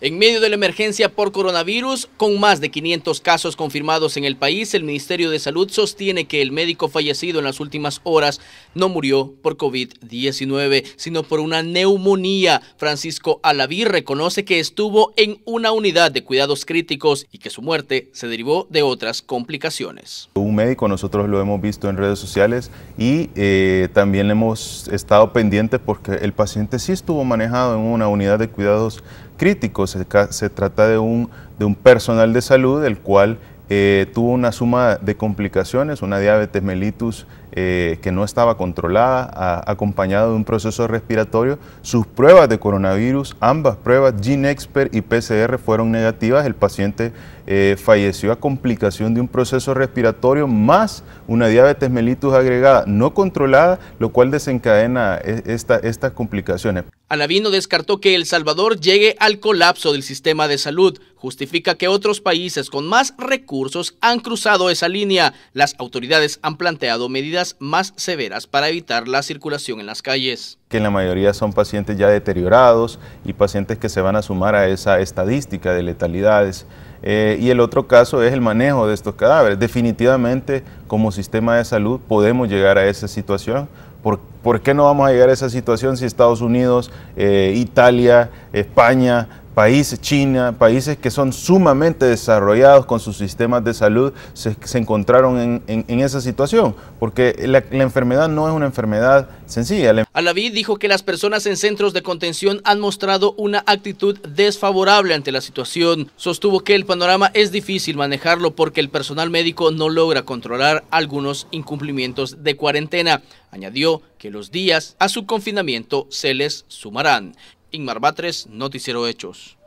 En medio de la emergencia por coronavirus, con más de 500 casos confirmados en el país, el Ministerio de Salud sostiene que el médico fallecido en las últimas horas no murió por COVID-19, sino por una neumonía. Francisco Alaví reconoce que estuvo en una unidad de cuidados críticos y que su muerte se derivó de otras complicaciones. Un médico, nosotros lo hemos visto en redes sociales y eh, también hemos estado pendientes porque el paciente sí estuvo manejado en una unidad de cuidados críticos crítico. Se, se trata de un, de un personal de salud el cual eh, tuvo una suma de complicaciones, una diabetes mellitus eh, que no estaba controlada, acompañado de un proceso respiratorio. Sus pruebas de coronavirus, ambas pruebas, GeneXpert y PCR, fueron negativas. El paciente eh, falleció a complicación de un proceso respiratorio más una diabetes mellitus agregada no controlada, lo cual desencadena e, esta, estas complicaciones. Alavino descartó que El Salvador llegue al colapso del sistema de salud justifica que otros países con más recursos han cruzado esa línea. Las autoridades han planteado medidas más severas para evitar la circulación en las calles. Que en la mayoría son pacientes ya deteriorados y pacientes que se van a sumar a esa estadística de letalidades. Eh, y el otro caso es el manejo de estos cadáveres. Definitivamente, como sistema de salud, podemos llegar a esa situación. ¿Por, qué no vamos a llegar a esa situación si Estados Unidos, eh, Italia, España países, China, países que son sumamente desarrollados con sus sistemas de salud, se, encontraron en, esa situación, porque la, la, enfermedad no es una enfermedad sencilla. Alaví dijo que las personas en centros de contención han mostrado una actitud desfavorable ante la situación. Sostuvo que el panorama es difícil manejarlo porque el personal médico no logra controlar algunos incumplimientos de cuarentena. Añadió que los días a su confinamiento se les sumarán. Inmar Batres, Noticiero Hechos.